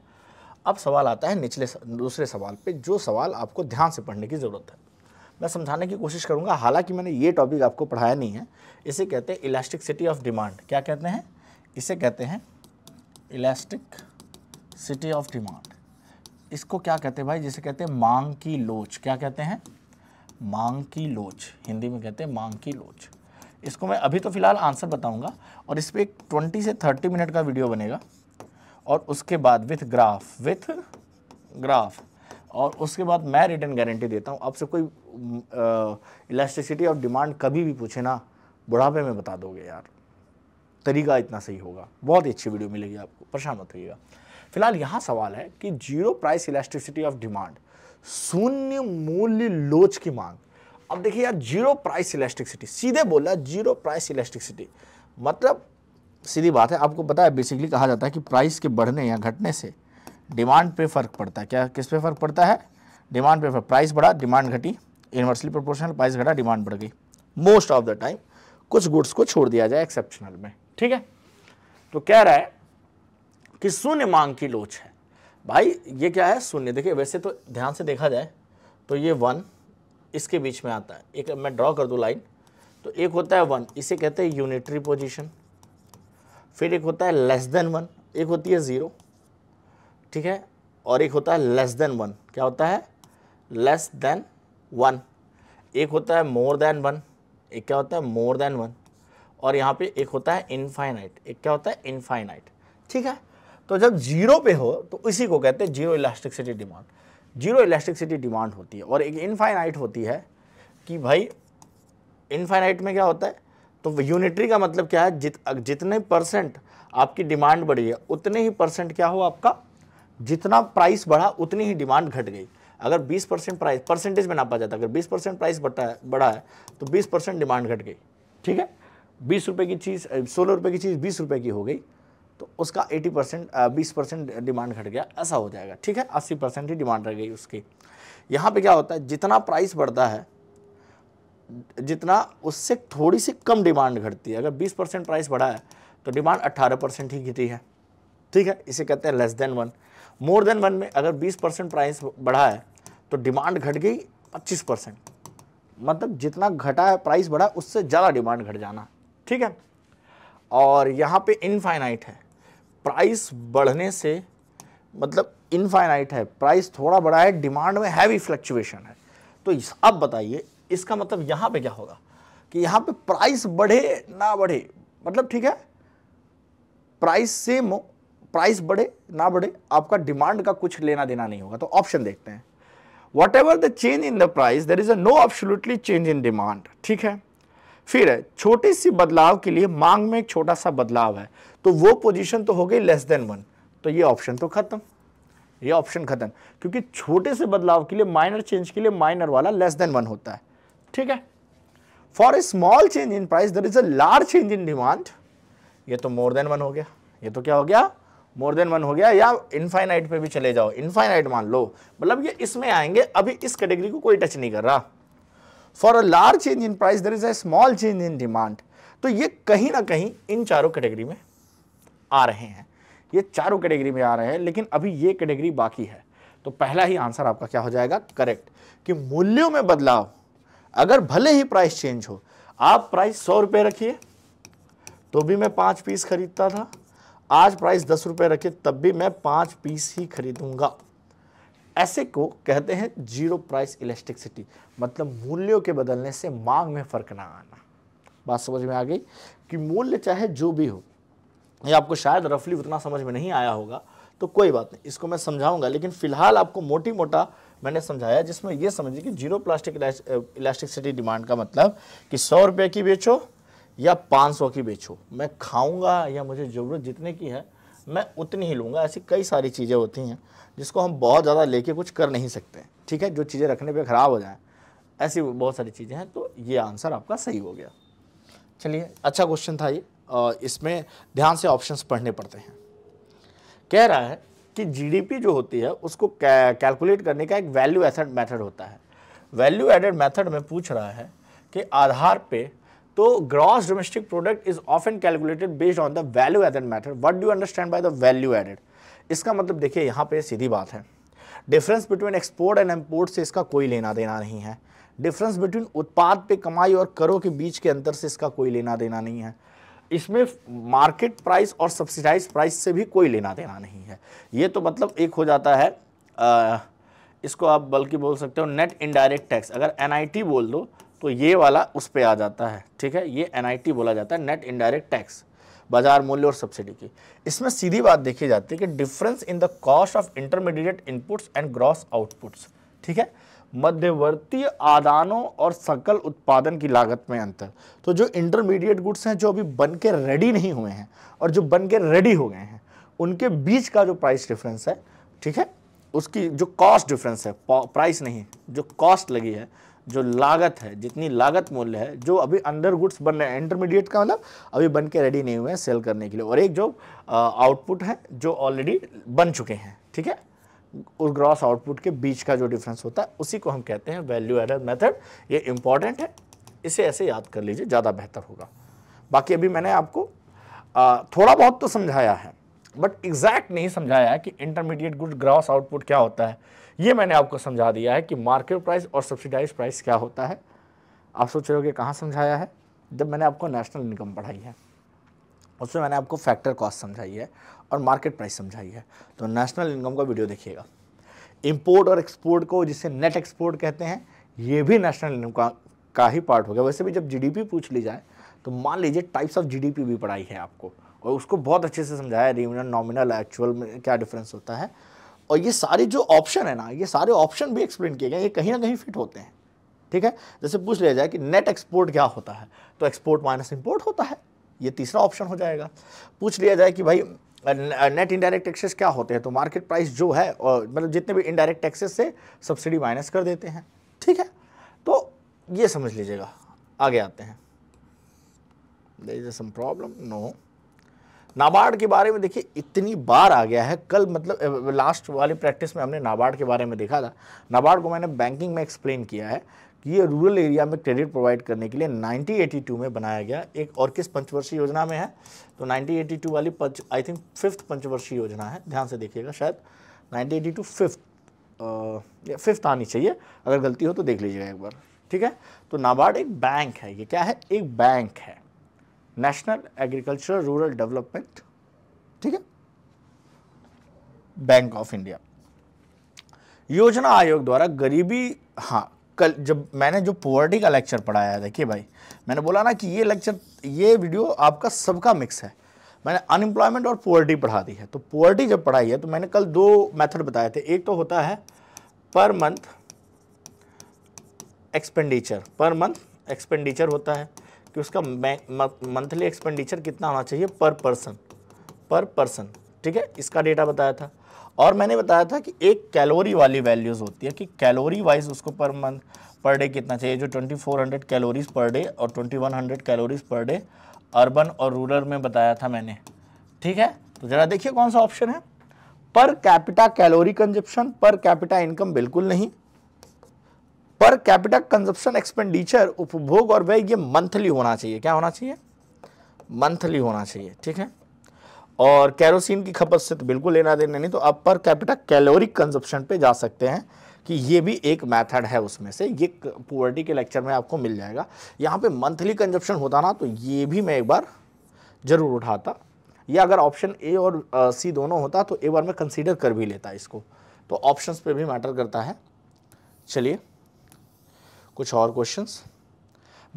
Speaker 1: अब सवाल आता है निचले दूसरे सवाल पे जो सवाल आपको ध्यान से पढ़ने की ज़रूरत है मैं समझाने की कोशिश करूँगा हालांकि मैंने ये टॉपिक आपको पढ़ाया नहीं है इसे कहते हैं सिटी ऑफ डिमांड क्या कहते हैं इसे कहते हैं इलास्टिक सिटी ऑफ डिमांड इसको क्या कहते हैं भाई जिसे कहते हैं मांग की लोच क्या कहते हैं मांग की लोच हिंदी में कहते हैं मांग की लोच इसको मैं अभी तो फ़िलहाल आंसर बताऊंगा और इस पर एक ट्वेंटी से थर्टी मिनट का वीडियो बनेगा और उसके बाद विथ ग्राफ विथ ग्राफ और उसके बाद मैं रिटर्न गारंटी देता हूँ आपसे कोई इलास्टिसिटी ऑफ डिमांड कभी भी पूछे ना बुढ़ापे में बता दोगे यार तरीका इतना सही होगा बहुत ही अच्छी वीडियो मिलेगी आपको परेशान मत होइएगा फिलहाल यहाँ सवाल है कि zero price elasticity of demand शून्य मूल्य लोच की मांग अब देखिए यार जीरो प्राइस इलास्टिसिटी सीधे बोला जीरो प्राइस इलास्टिसिटी मतलब सीधी बात है आपको पता है बेसिकली कहा जाता है कि प्राइस के बढ़ने या घटने से डिमांड पे फ़र्क पड़ता है क्या किस पे फ़र्क पड़ता है डिमांड पे फर्क प्राइस बढ़ा डिमांड घटी इन्वर्सली प्रोपोर्शनल प्राइस घटा डिमांड बढ़ गई मोस्ट ऑफ द टाइम कुछ गुड्स को छोड़ दिया जाए एक्सेप्शनल में ठीक है तो कह रहा है कि शून्य मांग की लोच है भाई ये क्या है शून्य देखिए वैसे तो ध्यान से देखा जाए तो ये वन इसके बीच में आता है एक मैं ड्रॉ कर दूँ लाइन तो एक होता है वन इसे कहते हैं यूनिटरी पोजिशन फिर एक होता है लेस देन वन एक होती है ज़ीरो ठीक है और एक होता है लेस देन वन क्या होता है लेस देन वन एक होता है मोर देन वन एक क्या होता है मोर देन वन और यहाँ पे एक होता है इनफाइनाइट एक क्या होता है इनफाइनाइट ठीक है तो जब जीरो पे हो तो इसी को कहते हैं zero elasticity demand zero elasticity demand होती है और एक इनफाइनाइट होती है कि भाई इनफाइनाइट में क्या होता है तो यूनिटरी का मतलब क्या है जित जितने परसेंट आपकी डिमांड बढ़ी है उतने ही परसेंट क्या हो आपका जितना प्राइस बढ़ा उतनी ही डिमांड घट गई अगर 20 परसेंट प्राइस परसेंटेज में नापा जाता है अगर 20 परसेंट प्राइस बढ़ा है बढ़ा है तो 20 परसेंट डिमांड घट गई ठीक है बीस रुपये की चीज़ सोलह रुपये की चीज़ बीस रुपये की हो गई तो उसका 80 परसेंट बीस परसेंट डिमांड घट गया ऐसा हो जाएगा ठीक है 80 परसेंट ही डिमांड रह गई उसकी यहाँ पे क्या होता है जितना प्राइस बढ़ता है जितना उससे थोड़ी सी कम डिमांड घटती है अगर 20 परसेंट प्राइस बढ़ा है तो डिमांड 18 परसेंट ही घटी है ठीक है इसे कहते हैं less than one more than one में अगर 20 परसेंट प्राइस बढ़ा है तो डिमांड घट गई 25 परसेंट मतलब जितना घटा है प्राइस बढ़ा उससे ज़्यादा डिमांड घट जाना ठीक है और यहाँ पर इनफाइनाइट है प्राइस बढ़ने से मतलब इनफाइनाइट है प्राइस थोड़ा बढ़ा है डिमांड में हैवी फ्लक्चुएशन है तो अब बताइए इसका मतलब यहां पे क्या होगा कि यहां पे प्राइस बढ़े ना बढ़े मतलब ठीक है प्राइस सेम हो प्राइस बढ़े ना बढ़े आपका डिमांड का कुछ लेना देना नहीं होगा तो ऑप्शन देखते हैं whatever the change in the price there is a no absolutely change in demand ठीक है फिर है छोटी सी बदलाव के लिए मांग में एक छोटा सा बदलाव है तो वो पोजीशन तो हो गई लेस देन वन तो ये ऑप्शन तो खत्म ये ऑप्शन खत्म क्योंकि छोटे से बदलाव के लिए माइनर चेंज के लिए माइनर वाला लेस देन वन होता है ठीक है for a small change in price there is a large change in demand ये तो मोर देन वन हो गया ये तो क्या हो गया मोर देन वन हो गया या इनफाइनाइट पे भी चले जाओ इनफाइनाइट मान लो मतलब ये इसमें आएंगे अभी इस कैटेगरी को कोई टच नहीं कर रहा for a large change in price there is a small change in demand तो ये कहीं ना कहीं इन चारों कैटेगरी में आ रहे हैं ये चारों कैटेगरी में आ रहे हैं लेकिन अभी ये कैटेगरी बाकी है तो पहला ही आंसर आपका क्या हो जाएगा करेक्ट कि मूल्यों में बदलाव अगर भले ही प्राइस चेंज हो आप प्राइस सौ रुपये रखिए तो भी मैं पाँच पीस खरीदता था आज प्राइस दस रुपये रखे तब भी मैं पाँच पीस ही खरीदूंगा ऐसे को कहते हैं जीरो प्राइस इलेक्ट्रिसिटी मतलब मूल्यों के बदलने से मांग में फ़र्क ना आना बात समझ में आ गई कि मूल्य चाहे जो भी हो ये आपको शायद रफली उतना समझ में नहीं आया होगा तो कोई बात नहीं इसको मैं समझाऊंगा लेकिन फिलहाल आपको मोटी मोटा मैंने समझाया जिसमें यह समझिए कि जीरो प्लास्टिक इलास्टिकसिटी डिमांड का मतलब कि सौ रुपये की बेचो या पाँच सौ की बेचो मैं खाऊंगा या मुझे ज़रूरत जितने की है मैं उतनी ही लूँगा ऐसी कई सारी चीज़ें होती हैं जिसको हम बहुत ज़्यादा लेके कुछ कर नहीं सकते ठीक है जो चीज़ें रखने पर ख़राब हो जाए ऐसी बहुत सारी चीज़ें हैं तो ये आंसर आपका सही हो गया चलिए अच्छा क्वेश्चन था ये इसमें ध्यान से ऑप्शंस पढ़ने पड़ते हैं कह रहा है कि जीडीपी जो होती है उसको कैलकुलेट करने का एक वैल्यू एसेट मेथड होता है वैल्यू एडेड मेथड में पूछ रहा है कि आधार पे तो gross domestic product is often calculated based on the value added method what do understand by the value added इसका मतलब देखिए यहाँ पे सीधी बात है difference between export and import से इसका कोई लेना देना नहीं है डिफरेंस बिटवीन उत्पाद पे कमाई और करों के बीच के अंतर से इसका कोई लेना देना नहीं है इसमें मार्केट प्राइस और सब्सिडाइज प्राइस से भी कोई लेना देना नहीं है ये तो मतलब एक हो जाता है आ, इसको आप बल्कि बोल सकते हो नेट इनडायरेक्ट टैक्स अगर एनआईटी बोल दो तो ये वाला उस पर आ जाता है ठीक है ये एनआईटी बोला जाता है नेट इनडायरेक्ट टैक्स बाजार मूल्य और सब्सिडी की इसमें सीधी बात देखी जाती है कि difference in the cost of intermediate inputs and gross outputs ठीक है मध्यवर्ती आदानों और सकल उत्पादन की लागत में अंतर तो जो इंटरमीडिएट गुड्स हैं जो अभी बन के रेडी नहीं हुए हैं और जो बन के रेडी हो गए हैं उनके बीच का जो प्राइस डिफरेंस है ठीक है उसकी जो कॉस्ट डिफरेंस है प्राइस नहीं जो कॉस्ट लगी है जो लागत है जितनी लागत मूल्य है जो अभी अंडर गुड्स बन रहे हैं इंटरमीडिएट का मतलब अभी बन के रेडी नहीं हुए हैं सेल करने के लिए और एक जो आउटपुट है जो ऑलरेडी बन चुके हैं ठीक है और ग्रॉस आउटपुट के बीच का जो डिफरेंस होता है उसी को हम कहते हैं वैल्यू एडेड मेथड ये इंपॉर्टेंट है इसे ऐसे याद कर लीजिए ज़्यादा बेहतर होगा बाकी अभी मैंने आपको आ, थोड़ा बहुत तो समझाया है बट एग्जैक्ट नहीं समझाया है कि इंटरमीडिएट गुड ग्रॉस आउटपुट क्या होता है ये मैंने आपको समझा दिया है कि मार्केट प्राइस और सब्सिडाइज प्राइस क्या होता है आप सोच रहे हो कहाँ समझाया है जब मैंने आपको नेशनल इनकम पढ़ाई है उसमें मैंने आपको फैक्टर कॉस्ट समझाई है और मार्केट प्राइस समझाई है तो नेशनल इनकम का वीडियो देखिएगा इम्पोर्ट और एक्सपोर्ट को जिसे नेट एक्सपोर्ट कहते हैं ये भी नेशनल इनकम का, का ही पार्ट हो गया वैसे भी जब जीडीपी पूछ ली जाए तो मान लीजिए टाइप्स ऑफ जीडीपी भी पढ़ाई है आपको और उसको बहुत अच्छे से समझाया रिमिनल नॉमिनल एक्चुअल में क्या डिफरेंस होता है और ये सारे जो ऑप्शन है ना ये सारे ऑप्शन भी एक्सप्लेन किए गए ये कहीं ना कहीं फिट होते हैं ठीक है जैसे पूछ लिया जाए कि नेट एक्सपोर्ट क्या होता है तो एक्सपोर्ट माइनस इम्पोर्ट होता है ये तीसरा ऑप्शन हो जाएगा पूछ लिया जाए कि भाई नेट इनडायरेक्ट टैक्सेस क्या होते हैं तो मार्केट प्राइस जो है मतलब जितने भी इनडायरेक्ट टैक्सेस से सब्सिडी माइनस कर देते हैं ठीक है तो ये समझ लीजिएगा आगे आते हैं there is some problem no NABARD के बारे में देखिए इतनी बार आ गया है कल मतलब लास्ट वाले प्रैक्टिस में हमने नाबार्ड के बारे में देखा था नाबार्ड को मैंने बैंकिंग में एक्सप्लेन किया है कि ये रूरल एरिया में क्रेडिट प्रोवाइड करने के लिए 1982 में बनाया गया एक और किस पंचवर्षीय योजना में है तो 1982 वाली पंच आई थिंक फिफ्थ पंचवर्षीय योजना है ध्यान से देखिएगा शायद 1982 एटी टू फिफ्थ आनी चाहिए अगर गलती हो तो देख लीजिएगा एक बार ठीक है तो नाबार्ड एक बैंक है ये क्या है एक बैंक है नेशनल एग्रीकल्चर रूरल डेवलपमेंट ठीक है बैंक ऑफ इंडिया योजना आयोग द्वारा गरीबी हाँ कल जब मैंने जो पोवर्टी का लेक्चर पढ़ाया देखिए भाई मैंने बोला ना कि ये लेक्चर ये वीडियो आपका सबका मिक्स है मैंने अनएम्प्लॉयमेंट और पोवर्टी पढ़ा दी है तो पोवर्टी जब पढ़ाई है तो मैंने कल दो मेथड बताए थे एक तो होता है per month expenditure per month expenditure होता है कि उसका मंथली एक्सपेंडिचर कितना होना चाहिए पर पर्सन पर पर्सन ठीक है इसका डेटा बताया था और मैंने बताया था कि एक कैलोरी वाली वैल्यूज़ होती है कि कैलोरी वाइज उसको पर मंथ पर डे कितना चाहिए जो 2400 कैलोरीज पर डे और 2100 कैलोरीज पर डे अर्बन और रूरल में बताया था मैंने ठीक है तो ज़रा देखिए कौन सा ऑप्शन है per capita calorie consumption per capita income बिल्कुल नहीं पर कैपिटा कंजप्शन एक्सपेंडिचर उपभोग और व्यय ये मंथली होना चाहिए क्या होना चाहिए मंथली होना चाहिए ठीक है और कैरोसिन की खपत से तो बिल्कुल लेना देना नहीं तो आप पर कैपिटा कैलोरिक कंजप्शन पे जा सकते हैं कि ये भी एक मेथड है उसमें से ये पोवर्टी के लेक्चर में आपको मिल जाएगा यहाँ पे मंथली कंजप्शन होता ना तो ये भी मैं एक बार ज़रूर उठाता या अगर ऑप्शन ए और सी दोनों होता तो एक बार मैं कंसीडर कर भी लेता इसको तो ऑप्शन पर भी मैटर करता है चलिए कुछ और क्वेश्चन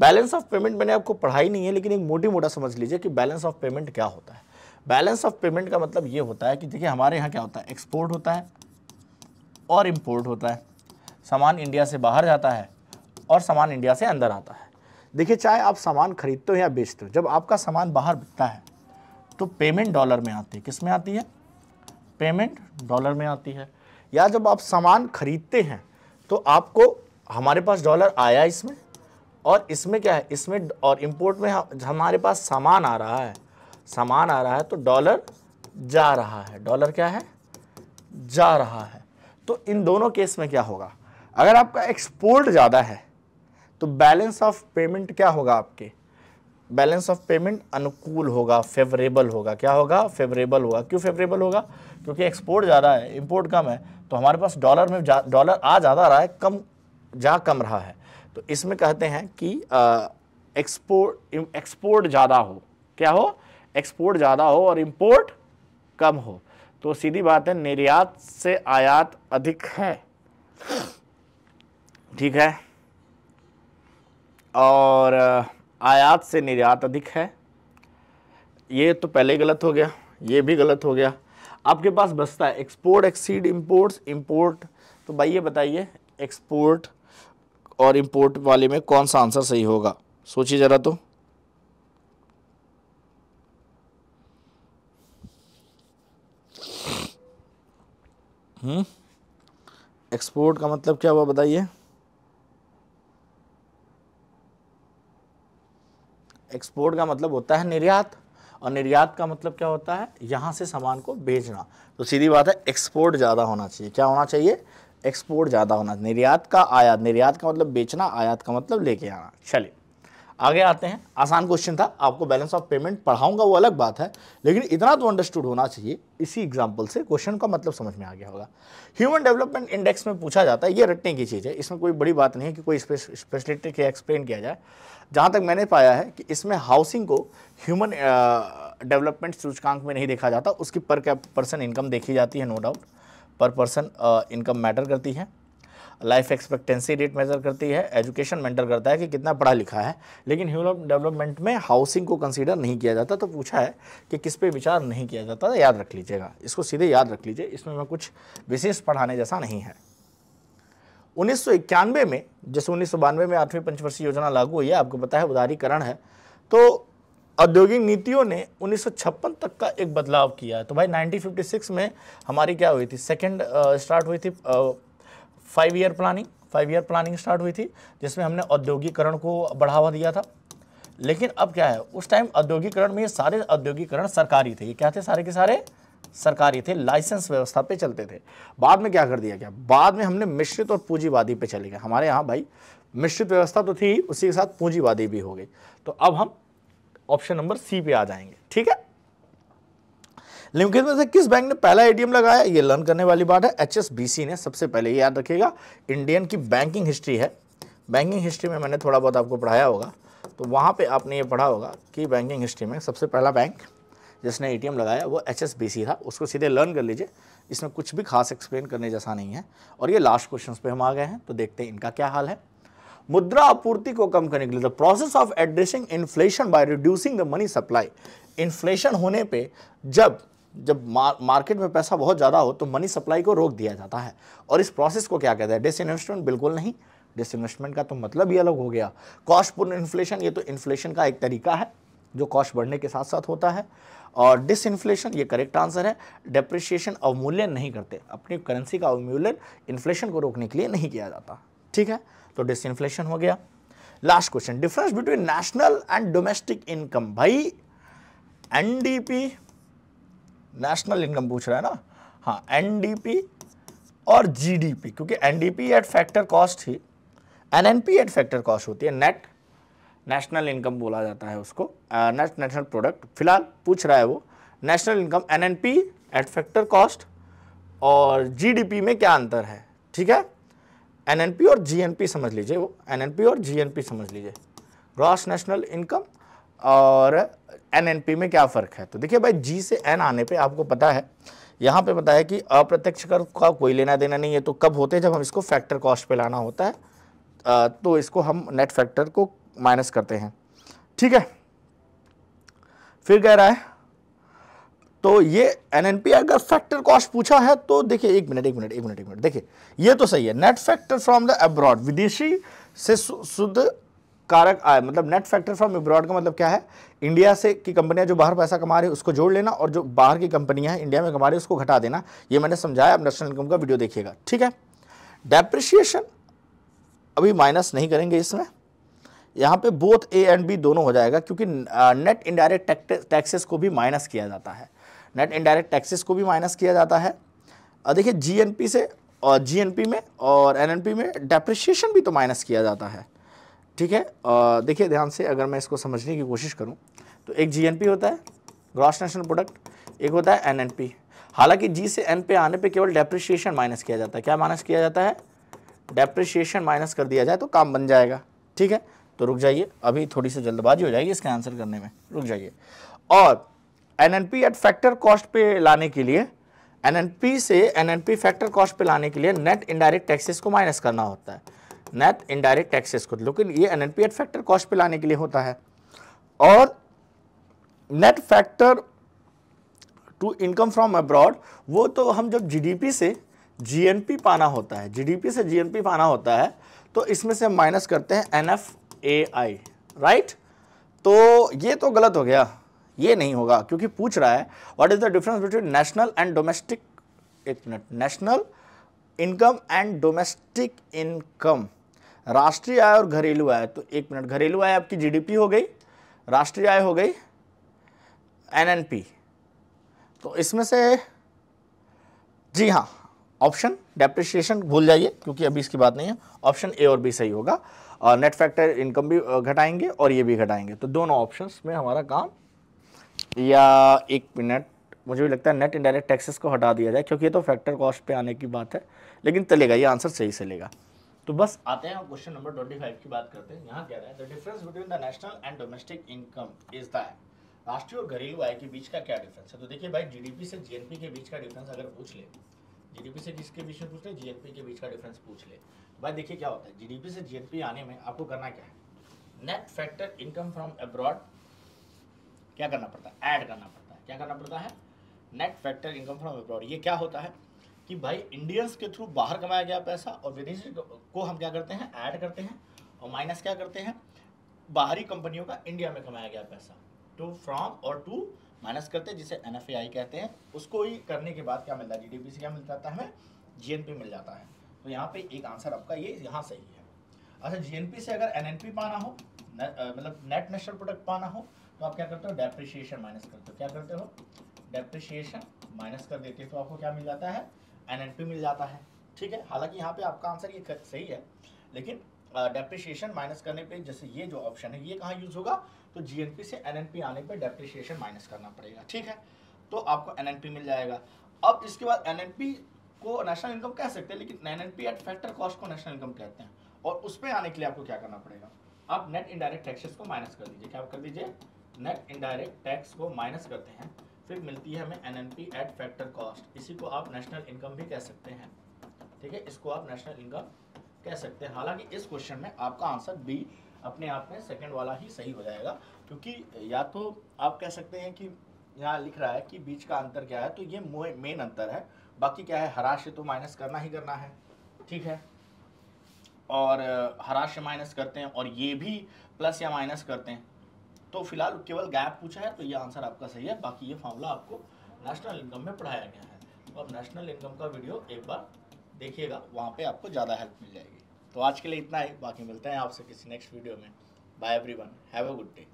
Speaker 1: बैलेंस ऑफ पेमेंट मैंने आपको पढ़ाई नहीं है लेकिन एक मोटी मोटा समझ लीजिए कि बैलेंस ऑफ पेमेंट क्या होता है बैलेंस ऑफ पेमेंट का मतलब ये होता है कि देखिए हमारे यहाँ क्या होता है एक्सपोर्ट होता है और इम्पोर्ट होता है सामान इंडिया से बाहर जाता है और सामान इंडिया से अंदर आता है देखिए चाहे आप सामान खरीदते हो या बेचते हो जब आपका सामान बाहर बिकता है तो पेमेंट डॉलर में आती है किस में आती है पेमेंट डॉलर में आती है या जब आप सामान खरीदते हैं तो आपको हमारे पास डॉलर आया इसमें और इसमें क्या है इसमें और इम्पोर्ट में हमारे पास सामान आ रहा है सामान आ रहा है तो डॉलर जा रहा है डॉलर क्या है जा रहा है तो इन दोनों केस में क्या होगा अगर आपका एक्सपोर्ट ज़्यादा है तो बैलेंस ऑफ पेमेंट क्या होगा आपके बैलेंस ऑफ पेमेंट अनुकूल होगा फेवरेबल होगा क्या होगा फेवरेबल होगा क्यों फेवरेबल होगा क्योंकि एक्सपोर्ट ज़्यादा है इम्पोर्ट कम है तो हमारे पास डॉलर में डॉलर आ ज़्यादा रहा है कम जा कम रहा है तो इसमें कहते हैं कि एक्सपोर्ट एक्सपोर्ट ज़्यादा हो क्या हो एक्सपोर्ट ज़्यादा हो और इम्पोर्ट कम हो तो सीधी बात है निर्यात से आयात अधिक है ठीक है और आयात से निर्यात अधिक है ये तो पहले गलत हो गया ये भी गलत हो गया आपके पास बसता है एक्सपोर्ट एक्सीड इम्पोर्ट्स इम्पोर्ट तो भाई ये बताइए एक्सपोर्ट और इम्पोर्ट वाले में कौन सा आंसर सही होगा सोचिए ज़रा तो एक्सपोर्ट हम्म। का मतलब क्या हुआ बताइए एक्सपोर्ट का मतलब होता है निर्यात और निर्यात का मतलब क्या होता है यहाँ से सामान को बेचना तो सीधी बात है एक्सपोर्ट ज़्यादा होना चाहिए क्या होना चाहिए एक्सपोर्ट ज़्यादा होना निर्यात का आयात निर्यात का मतलब बेचना आयात का मतलब लेके आना चलिए आगे आते हैं आसान क्वेश्चन था आपको बैलेंस ऑफ पेमेंट पढ़ाऊंगा वो अलग बात है लेकिन इतना तो अंडरस्टूड होना चाहिए इसी एग्जाम्पल से क्वेश्चन का मतलब समझ में आ गया होगा ह्यूमन डेवलपमेंट इंडेक्स में पूछा जाता है ये रटने की चीज़ है इसमें कोई बड़ी बात नहीं है कि कोई स्पेशलिटी के एक्सप्लेन किया जाए जहाँ तक मैंने पाया है कि इसमें हाउसिंग को ह्यूमन डेवलपमेंट सूचकांक में नहीं देखा जाता उसकी पर पर्सन इनकम देखी जाती है no doubt per person income matter करती है लाइफ एक्सपेक्टेंसी रेट मेजर करती है एजुकेशन मैटर करता है कि कितना पढ़ा लिखा है लेकिन ह्यूमन डेवलपमेंट में हाउसिंग को कंसीडर नहीं किया जाता तो पूछा है कि किस पे विचार नहीं किया जाता तो याद रख लीजिएगा इसको सीधे याद रख लीजिए इसमें मैं कुछ विशेष पढ़ाने जैसा नहीं है उन्नीस में जैसे उन्नीस में आठवीं पंचवर्षीय योजना लागू हुई है आपको पता है उदारीकरण है तो औद्योगिक नीतियों ने 1956 तक का एक बदलाव किया है तो भाई 1956 में हमारी क्या हुई थी सेकंड स्टार्ट हुई थी five year planning five year planning start हुई थी जिसमें हमने औद्योगिकरण को बढ़ावा दिया था लेकिन अब क्या है उस टाइम औद्योगिकरण में ये सारे औद्योगिकरण सरकारी थे ये क्या थे सारे के सारे सरकारी थे लाइसेंस व्यवस्था पे चलते थे बाद में क्या कर दिया गया बाद में हमने मिश्रित और पूंजीवादी पे चले गए हमारे यहाँ भाई मिश्रित व्यवस्था तो थी उसी के साथ पूंजीवादी भी हो गई तो अब हम ऑप्शन नंबर सी पे आ जाएंगे ठीक है लिमिटेड में से किस बैंक ने पहला एटीएम लगाया ये लर्न करने वाली बात है एचएसबीसी ने सबसे पहले याद रखिएगा इंडियन की बैंकिंग हिस्ट्री है बैंकिंग हिस्ट्री में मैंने थोड़ा बहुत आपको पढ़ाया होगा तो वहाँ पर आपने ये पढ़ा होगा कि बैंकिंग हिस्ट्री में सबसे पहला बैंक जिसने ए लगाया वो एच था उसको सीधे लर्न कर लीजिए इसमें कुछ भी खास एक्सप्लेन करने जैसा नहीं है और ये लास्ट क्वेश्चन पर हम आ गए हैं तो देखते हैं इनका क्या हाल है मुद्रा आपूर्ति को कम करने के लिए the process of addressing inflation by reducing the money supply inflation होने पे जब जब मार, मार्केट में पैसा बहुत ज़्यादा हो तो मनी सप्लाई को रोक दिया जाता है और इस प्रोसेस को क्या कहते हैं डिस इन्वेस्टमेंट बिल्कुल नहीं डिस इन्वेस्टमेंट का तो मतलब ही अलग हो गया कॉस्ट पूर्ण इन्फ्लेशन ये तो इन्फ्लेशन का एक तरीका है जो कॉस्ट बढ़ने के साथ साथ होता है और डिस इन्फ्लेशन ये करेक्ट आंसर है डेप्रिशिएशन अवमूल्यन नहीं करते अपनी करेंसी का अवमूल्यन इन्फ्लेशन को रोकने के लिए नहीं किया जाता ठीक है तो डिस इन्फ्लेशन हो गया last question difference between national and domestic income भाई एनडीपी नेशनल इनकम पूछ रहा है ना हाँ एनडीपी और जीडीपी क्योंकि एनडीपी एट फैक्टर कॉस्ट ही एनएनपी एट फैक्टर कॉस्ट होती है नेट नेशनल इनकम बोला जाता है उसको नेट नेशनल प्रोडक्ट फिलहाल पूछ रहा है वो national income NNP at factor cost और जीडीपी में क्या अंतर है ठीक है एनएनपी और जीएनपी समझ लीजिए वो एनएनपी और जीएनपी समझ लीजिए ग्रॉस नेशनल इनकम और एन एन पी में क्या फ़र्क है तो देखिए भाई जी से एन आने पे आपको पता है यहाँ पे है कि अप्रत्यक्ष कर का कोई लेना देना नहीं है तो कब होते हैं जब हम इसको फैक्टर कॉस्ट पे लाना होता है तो इसको हम नेट फैक्टर को माइनस करते हैं ठीक है फिर कह रहा है तो ये एन एन पी अगर फैक्टर कॉस्ट पूछा है तो देखिए एक मिनट एक मिनट एक मिनट एक मिनट देखिए ये तो सही है net factor from the abroad विदेशी से शुद्ध कारक आय मतलब नेट फैक्टर फ्रॉम अब्रॉड का मतलब क्या है इंडिया से की कंपनियां जो बाहर पैसा कमा रही है उसको जोड़ लेना और जो बाहर की कंपनियां हैं इंडिया में कमा रही है उसको घटा देना ये मैंने समझाया आप नेशनल इनकम का वीडियो देखिएगा ठीक है डेप्रिशिएशन अभी माइनस नहीं करेंगे इसमें यहाँ पे बोथ ए एंड बी दोनों हो जाएगा क्योंकि नेट इनडायरेक्ट टैक्सेस को भी माइनस किया जाता है नेट इनडायरेक्ट टैक्सेस को भी माइनस किया जाता है देखिए जी से और जी में और एन में डेप्रिशिएशन भी तो माइनस किया जाता है ठीक है देखिए ध्यान से अगर मैं इसको समझने की कोशिश करूँ तो एक जी होता है ग्रॉस नेशनल प्रोडक्ट एक होता है पी हालांकि जी से एन पे आने पे केवल डेप्रिशिएशन माइनस किया जाता है क्या माइनस किया जाता है डेप्रिशिएशन माइनस कर दिया जाए तो काम बन जाएगा ठीक है तो रुक जाइए अभी थोड़ी सी जल्दबाजी हो जाएगी इसका आंसर करने में रुक जाइए और N N P at factor cost पे लाने के लिए एन एन पी से N N P factor cost पे लाने के लिए नेट इनडायरेक्ट टैक्सेस को माइनस करना होता है नैप इनडायरेक्ट टैक्सेस को लेकिन ये एन फैक्टर कॉस्ट पे लाने के लिए होता है और net factor to income from abroad वो तो हम जब जी से जी पाना होता है जी से जी पाना होता है तो इसमें से हम माइनस करते हैं N F A I right तो ये तो गलत हो गया ये नहीं होगा क्योंकि पूछ रहा है what is the difference between national and domestic एक minute national income and domestic income राष्ट्रीय आय और घरेलू आय तो एक मिनट घरेलू आय आपकी जीडीपी हो गई राष्ट्रीय आय हो गई एनएनपी तो इसमें से जी हाँ ऑप्शन डेप्रिशिएशन भूल जाइए क्योंकि अभी इसकी बात नहीं है ऑप्शन ए और बी सही होगा और नेट फैक्टर इनकम भी घटाएंगे और ये भी घटाएंगे तो दोनों ऑप्शन में हमारा काम या एक मिनट मुझे भी लगता है नेट इनडायरेक्ट टैक्सेस को हटा दिया जाए क्योंकि ये तो फैक्टर कॉस्ट पे आने की बात है लेकिन चलेगा ये आंसर सही चलेगा तो बस आते हैं क्वेश्चन नंबर ट्वेंटी फाइव की बात करते हैं यहाँ कह रहा है the difference between the national and domestic income is the राष्ट्रीय और घरेलू आय के बीच का क्या डिफरेंस है तो देखिए भाई जीडीपी से जीएनपी के बीच का डिफरेंस अगर पूछ ले जीडीपी से किसके बीच में पूछ ले जीएनपी के बीच का डिफरेंस पूछ ले तो भाई देखिए क्या होता है जीडीपी से जीएनपी आने में आपको करना क्या है net factor income from abroad क्या करना पड़ता है एड करना पड़ता है क्या करना पड़ता है net factor income from abroad ये क्या होता है कि भाई इंडियंस के थ्रू बाहर कमाया गया पैसा और विदेशी को हम क्या करते हैं ऐड करते हैं और माइनस क्या करते हैं बाहरी कंपनियों का इंडिया में कमाया गया पैसा टू फ्रॉम और टू माइनस करते हैं जिसे एन कहते हैं उसको ही करने के बाद क्या मिलता है जी से क्या मिल जाता है हमें जी मिल जाता है तो यहाँ पे एक आंसर आपका ये यहाँ सही है अच्छा जी से अगर एन पाना हो मतलब नेट नेशनल प्रोडक्ट पाना हो तो आप क्या करते हो डेप्रिशिएशन माइनस करते हो क्या करते हो डेप्रिशिएशन माइनस कर देते हो तो आपको क्या मिल जाता है एन मिल जाता है ठीक है हालांकि यहाँ पे आपका आंसर ये सही है लेकिन डेप्रिशिएशन uh, माइनस करने पे जैसे ये जो ऑप्शन है ये कहाँ यूज़ होगा तो जीएनपी से एनएनपी आने पे डेप्रिशिएशन माइनस करना पड़ेगा ठीक है तो आपको एनएनपी मिल जाएगा अब इसके बाद एनएनपी को नेशनल इनकम कह सकते हैं लेकिन एनएनपी एट फैक्टर कॉस्ट को नेशनल इनकम कहते हैं और उस पर आने के लिए आपको क्या करना पड़ेगा आप नेट इनडायरेक्ट टैक्सेस को माइनस कर दीजिए क्या कर दीजिए नेट इनडायरेक्ट टैक्स को माइनस करते हैं फिर मिलती है हमें N N P at factor cost इसी को आप नेशनल इनकम भी कह सकते हैं ठीक है इसको आप नेशनल इनकम कह सकते हैं हालांकि इस क्वेश्चन में आपका आंसर बी अपने आप में सेकेंड वाला ही सही हो जाएगा क्योंकि या तो आप कह सकते हैं कि यहाँ लिख रहा है कि बीच का अंतर क्या है तो ये मेन अंतर है बाकी क्या है हराश्य तो माइनस करना ही करना है ठीक है और हराश्य माइनस करते हैं और ये भी प्लस या माइनस करते हैं तो फिलहाल केवल गैप पूछा है तो ये आंसर आपका सही है बाकी ये फॉर्मूला आपको नेशनल इनकम में पढ़ाया गया है तो आप नेशनल इनकम का वीडियो एक बार देखिएगा वहाँ पे आपको ज़्यादा हेल्प मिल जाएगी तो आज के लिए इतना ही बाकी मिलते हैं आपसे किसी नेक्स्ट वीडियो में bye everyone have a good day